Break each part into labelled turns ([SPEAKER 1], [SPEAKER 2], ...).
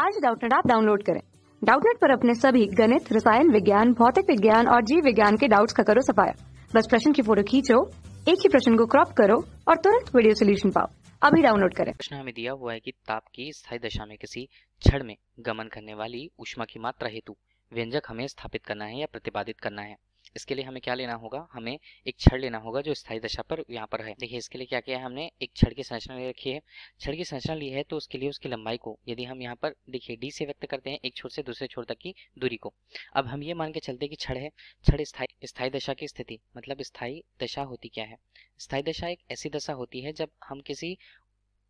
[SPEAKER 1] आज डाउटनेट आप डाउनलोड करें डाउटनेट पर अपने सभी गणित रसायन विज्ञान भौतिक विज्ञान और जीव विज्ञान के डाउट्स का करो सफाया बस प्रश्न की फोटो खींचो एक ही प्रश्न को क्रॉप करो और तुरंत वीडियो सोल्यूशन पाओ अभी डाउनलोड करें प्रश्न हमें दिया हुआ है कि ताप की स्थायी दशा में किसी क्षण में गमन करने वाली उष्मा की मात्रा हेतु व्यंजक हमें स्थापित करना है या प्रतिपादित करना है इसके लिए हमें क्या लेना होगा हमें एक छड़ लेना होगा जो स्थायी दशा पर यहाँ पर है देखिए इसके लिए क्या किया है हमने एक छड़ की संरचना ले रखी है छड़ की संरचना ली है तो उसके लिए उसकी लंबाई को यदि हम यहाँ पर देखिए डी से व्यक्त करते हैं एक छोर से दूसरे छोर तक की दूरी को अब हम ये मान के चलते कि छड़ है छड़ स्थायी स्थायी दशा की स्थिति मतलब स्थायी दशा होती क्या है स्थायी दशा एक ऐसी दशा होती है जब हम किसी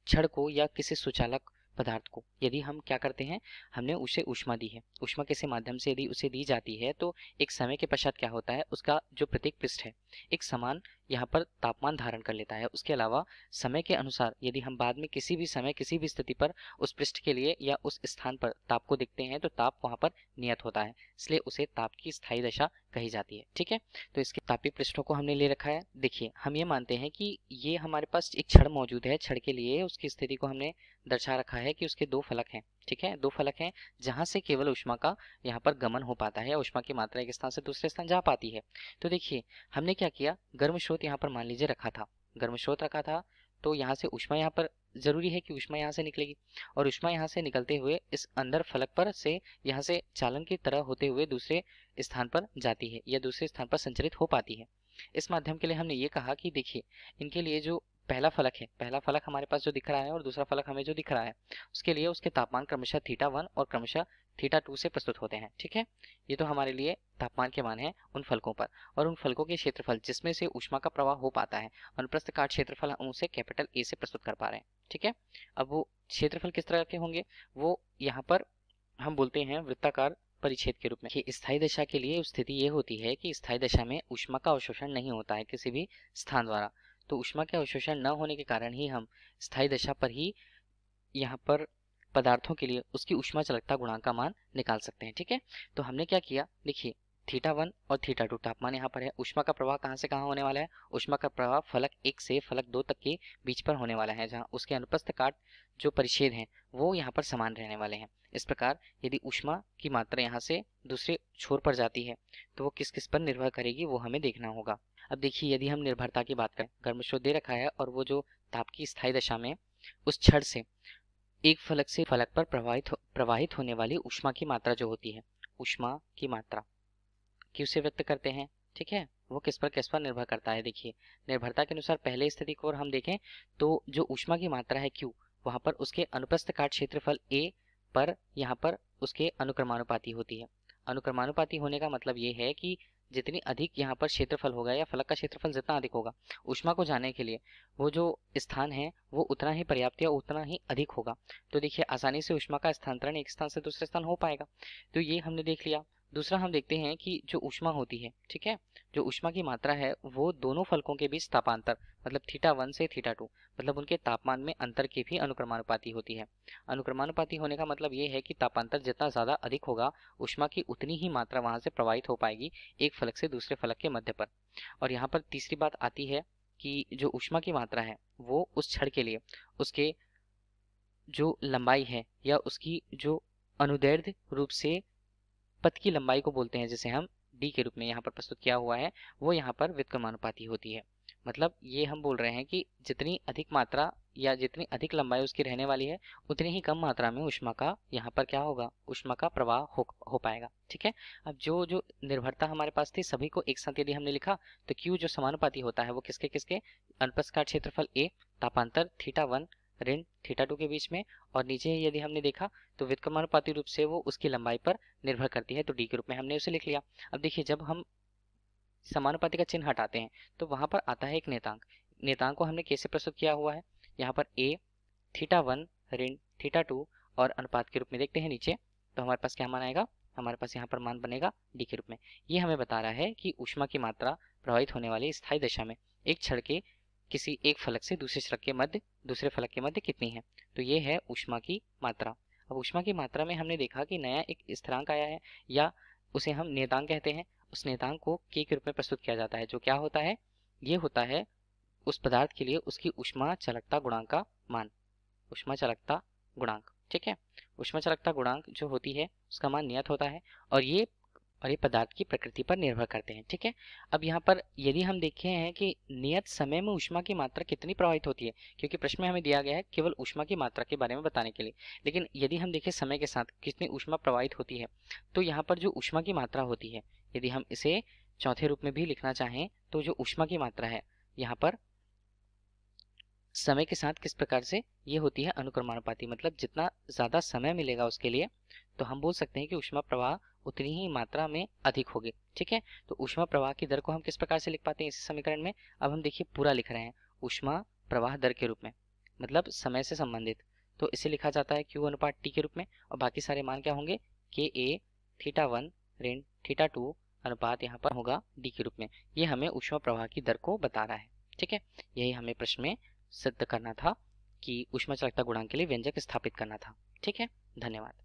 [SPEAKER 1] छड़ को या किसी सुचालक पदार्थ को यदि हम क्या करते हैं हमने उसे ऊष्मा दी है उष्मा के माध्यम से यदि उसे दी जाती है तो एक समय के पश्चात क्या होता है उसका जो प्रत्येक पृष्ठ है एक समान यहाँ पर तापमान धारण कर लेता है उसके अलावा समय के अनुसार यदि हम बाद में किसी भी समय किसी भी स्थिति पर उस पृष्ठ के लिए या उस स्थान पर ताप को देखते हैं तो ताप वहाँ पर नियत होता है इसलिए उसे ताप की स्थायी दशा कही जाती है ठीक है तो इसके तापी पृष्ठों को हमने ले रखा है देखिए हम ये मानते हैं कि ये हमारे पास एक क्षण मौजूद है क्षण के लिए उसकी स्थिति को हमने दर्शा रखा है कि उसके दो फलक हैं ठीक है दो फलक हैं जहाँ से केवल उष्मा का यहाँ पर गमन हो पाता है या उष्मा की मात्रा एक स्थान से दूसरे स्थान जा पाती है तो देखिए हमने क्या किया गर्म स्रोत स्रोत यहाँ पर मान लीजिए रखा था गर्म स्रोत रखा था तो यहाँ से उष्मा यहाँ पर ज़रूरी है कि उष्मा यहाँ से निकलेगी और उष्मा यहाँ से निकलते हुए इस अंदर फलक पर से यहाँ से चालन की तरह होते हुए दूसरे स्थान पर जाती है या दूसरे स्थान पर संचरित हो पाती है इस माध्यम के लिए हमने ये कहा कि देखिए इनके लिए जो पहला फलक है पहला फलक हमारे पास जो दिख रहा है और दूसरा फलक हमें जो दिख रहा है उसके लिए उसके तापमान क्रमशः थीटा वन और क्रमशः थीटा टू से प्रस्तुत होते हैं ठीक है ये तो हमारे लिए तापमान के मान है उन फलकों पर और उन फलकों के क्षेत्रफल जिसमें से ऊष्मा का प्रवाह हो पाता है अनुप्रस्थ काट क्षेत्रफल हम उसे कैपिटल ए से प्रस्तुत कर पा रहे हैं ठीक है अब वो क्षेत्रफल किस तरह के होंगे वो यहाँ पर हम बोलते हैं वृत्ताकार परिच्छेद के रूप में कि स्थायी दशा के लिए स्थिति ये होती है कि स्थायी दशा में ऊष्मा का अवशोषण नहीं होता है किसी भी स्थान द्वारा तो ऊष्मा के अवशोषण न होने के कारण ही हम स्थायी दशा पर ही यहाँ पर पदार्थों के लिए उसकी उष्मा चलकता गुणांक का मान निकाल सकते हैं ठीक है तो हमने क्या किया देखिए थीटा वन और थीटा टू तापमान यहाँ पर है उष्मा का प्रवाह कहाँ से कहाँ होने वाला है उष्मा का प्रवाह फलक एक से फलक दो तक के बीच पर होने वाला है जहाँ उसके अनुपस्थ काट जो परिच्छेद हैं वो यहाँ पर समान रहने वाले हैं इस प्रकार यदि उष्मा की मात्रा यहाँ से दूसरे छोर पर जाती है तो वो किस किस पर निर्भर करेगी वो हमें देखना होगा अब देखिए यदि हम निर्भरता की बात करें गर्म दे रखा है और वो जो ताप की स्थायी दशा में उस छड़ से एक फलक से फलक पर प्रवाहित हो, प्रवाहित होने वाली उष्मा की मात्रा जो होती है उष्मा की मात्रा क्यों से व्यक्त करते हैं ठीक है वो किस पर किस पर निर्भर करता है देखिए निर्भरता के अनुसार पहले स्थिति को और हम देखें तो जो उष्मा की मात्रा है क्यू वहां पर उसके अनुप्रस्थ काट क्षेत्रफल ए पर यहाँ पर उसके अनुक्रमानुपाती होती है अनुक्रमानुपाती होने का मतलब ये है कि जितनी अधिक यहाँ पर क्षेत्रफल होगा या फलक का क्षेत्रफल जितना अधिक होगा उष्मा को जाने के लिए वो जो स्थान है वो उतना ही पर्याप्त या उतना ही अधिक होगा तो देखिए आसानी से उष्मा का स्थानांतरण एक स्थान से दूसरे स्थान हो पाएगा तो ये हमने देख लिया दूसरा हम देखते हैं कि जो उष्मा होती है ठीक है जो उष्मा की मात्रा है वो दोनों फलकों के बीच तापांतर मतलब थीटा वन से थीटा टू मतलब उनके तापमान में अंतर की भी अनुक्रमानुपाती होती है अनुक्रमानुपाती होने का मतलब ये है कि तापांतर जितना ज़्यादा अधिक होगा उष्मा की उतनी ही मात्रा वहाँ से प्रवाहित हो पाएगी एक फलक से दूसरे फलक के मध्य पर और यहाँ पर तीसरी बात आती है कि जो उष्मा की मात्रा है वो उस छड़ के लिए उसके जो लंबाई है या उसकी जो अनुदैर्ध्य रूप से पथ की लंबाई को बोलते हैं जिसे हम डी के रूप में यहाँ पर प्रस्तुत किया हुआ है वो यहाँ पर व्युत्क्रमानुपाती होती है मतलब ये हम बोल रहे हैं कि जितनी अधिक मात्रा या जितनी अधिक लंबाई उसकी रहने वाली है उतनी ही कम मात्रा में उष्मा का यहाँ पर क्या होगा उष्मा का प्रवाह हो, हो पाएगा ठीक है अब जो जो निर्भरता हमारे पास थी सभी को एक साथ यदि हमने लिखा तो क्यू जो समानुपाती होता है वो किसके किसके अनुपस्कार क्षेत्रफल ए तापांतर थीटा वन ऋण थीटा टू के बीच में और नीचे यदि हमने देखा तो व्युत्क्रमानुपाती रूप से वो उसकी लंबाई पर निर्भर करती है तो डी के रूप में हमने उसे लिख लिया अब देखिए जब हम समानुपाति का चिन्ह हटाते हैं तो वहां पर आता है एक नेतांक नेतांक को हमने कैसे प्रस्तुत किया हुआ है यहाँ पर ए थीटा वन ऋण थीटा टू और अनुपात के रूप में देखते हैं नीचे तो हमारे पास क्या मान आएगा हमारे पास यहाँ पर मान बनेगा डी के रूप में ये हमें बता रहा है कि ऊष्मा की मात्रा प्रभावित होने वाली स्थायी दशा में एक क्षण के किसी एक फलक से दूसरे फलक के मध्य दूसरे फलक के मध्य कितनी है तो ये है ऊष्मा की मात्रा अब ऊष्मा की मात्रा में हमने देखा कि नया एक स्थिरांक आया है या उसे हम नेतांग कहते हैं उस नेतांग को के के रूप में प्रस्तुत किया जाता है जो क्या होता है ये होता है उस पदार्थ के लिए उसकी उष्मा चलकता गुणांक का मान उष्मा चलकता गुणांक ठीक है उष्मा चलकता गुणांक जो होती है उसका मान नियत होता है और ये और ये पदार्थ की प्रकृति पर निर्भर करते हैं ठीक है अब यहाँ पर यदि हम देखे हैं कि नियत समय में ऊष्मा की मात्रा कितनी प्रभावित होती है क्योंकि प्रश्न में हमें दिया गया है केवल ऊष्मा की मात्रा के बारे में बताने के लिए लेकिन यदि हम देखें समय के साथ कितनी ऊष्मा प्रभावित होती है तो यहाँ पर जो ऊष्मा की मात्रा होती है यदि हम इसे चौथे रूप में भी लिखना चाहें तो जो ऊष्मा की मात्रा है यहाँ पर समय के साथ किस प्रकार से ये होती है अनुक्रमानुपाती मतलब जितना ज़्यादा समय मिलेगा उसके लिए तो हम बोल सकते हैं कि उष्मा प्रवाह उतनी ही मात्रा में अधिक होगी ठीक है तो उष्मा प्रवाह की दर को हम किस प्रकार से लिख पाते हैं इस समीकरण में अब हम देखिए पूरा लिख रहे हैं उष्मा प्रवाह दर के रूप में मतलब समय से संबंधित तो इसे लिखा जाता है क्यू अनुपात टी के रूप में और बाकी सारे मान क्या होंगे के ए थीटा वन ऋण थीटा टू अनुपात यहाँ पर होगा डी के रूप में ये हमें उष्मा प्रवाह की दर को बता रहा है ठीक है यही हमें प्रश्न में सिद्ध करना था कि उष्मा चालकता गुणांक के लिए व्यंजक स्थापित करना था ठीक है धन्यवाद